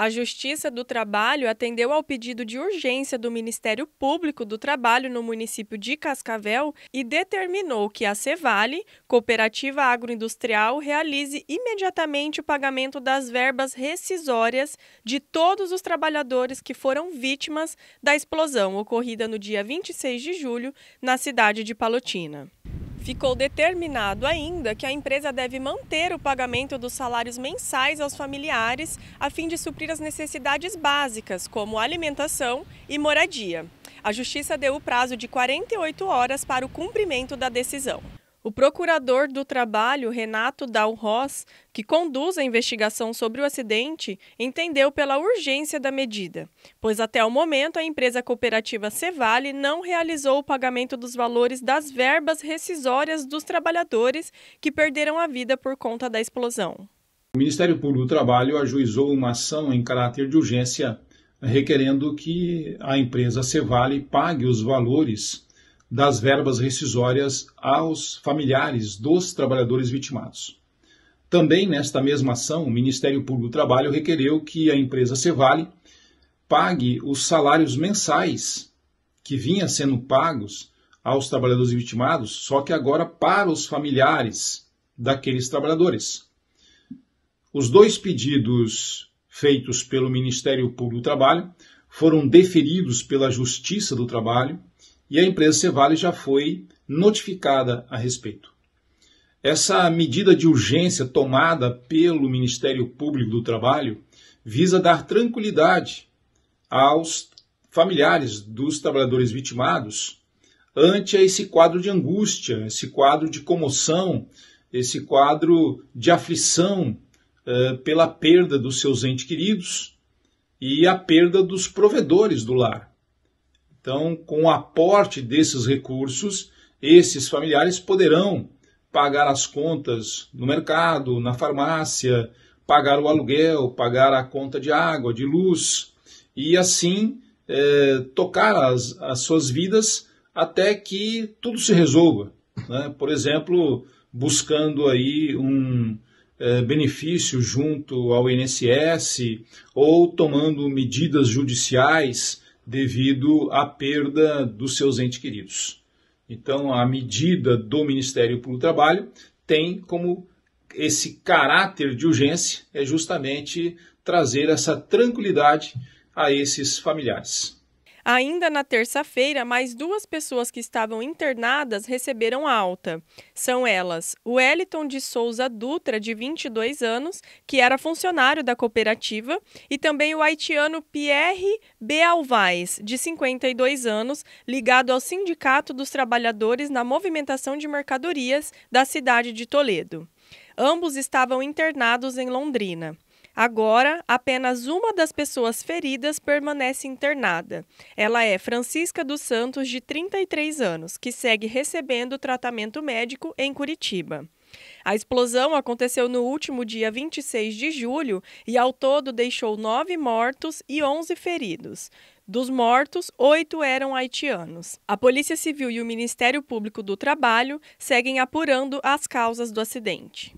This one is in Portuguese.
A Justiça do Trabalho atendeu ao pedido de urgência do Ministério Público do Trabalho no município de Cascavel e determinou que a Cevale, Cooperativa Agroindustrial, realize imediatamente o pagamento das verbas rescisórias de todos os trabalhadores que foram vítimas da explosão ocorrida no dia 26 de julho na cidade de Palotina. Ficou determinado ainda que a empresa deve manter o pagamento dos salários mensais aos familiares, a fim de suprir as necessidades básicas, como alimentação e moradia. A Justiça deu o prazo de 48 horas para o cumprimento da decisão. O procurador do trabalho, Renato Dal Ross, que conduz a investigação sobre o acidente, entendeu pela urgência da medida, pois até o momento a empresa cooperativa Cevale não realizou o pagamento dos valores das verbas rescisórias dos trabalhadores que perderam a vida por conta da explosão. O Ministério Público do Trabalho ajuizou uma ação em caráter de urgência, requerendo que a empresa Cevale pague os valores das verbas rescisórias aos familiares dos trabalhadores vitimados. Também nesta mesma ação, o Ministério Público do Trabalho requereu que a empresa Cevale pague os salários mensais que vinha sendo pagos aos trabalhadores vitimados, só que agora para os familiares daqueles trabalhadores. Os dois pedidos feitos pelo Ministério Público do Trabalho foram deferidos pela Justiça do Trabalho e a empresa Cevale já foi notificada a respeito. Essa medida de urgência tomada pelo Ministério Público do Trabalho visa dar tranquilidade aos familiares dos trabalhadores vitimados ante esse quadro de angústia, esse quadro de comoção, esse quadro de aflição uh, pela perda dos seus entes queridos e a perda dos provedores do lar. Então, com o aporte desses recursos, esses familiares poderão pagar as contas no mercado, na farmácia, pagar o aluguel, pagar a conta de água, de luz e assim é, tocar as, as suas vidas até que tudo se resolva. Né? Por exemplo, buscando aí um é, benefício junto ao INSS ou tomando medidas judiciais devido à perda dos seus entes queridos. Então, a medida do Ministério Público do Trabalho tem como esse caráter de urgência é justamente trazer essa tranquilidade a esses familiares. Ainda na terça-feira, mais duas pessoas que estavam internadas receberam alta. São elas o Wellington de Souza Dutra, de 22 anos, que era funcionário da cooperativa, e também o haitiano Pierre Bealvaz, de 52 anos, ligado ao Sindicato dos Trabalhadores na Movimentação de Mercadorias da cidade de Toledo. Ambos estavam internados em Londrina. Agora, apenas uma das pessoas feridas permanece internada. Ela é Francisca dos Santos, de 33 anos, que segue recebendo tratamento médico em Curitiba. A explosão aconteceu no último dia 26 de julho e, ao todo, deixou nove mortos e 11 feridos. Dos mortos, oito eram haitianos. A Polícia Civil e o Ministério Público do Trabalho seguem apurando as causas do acidente.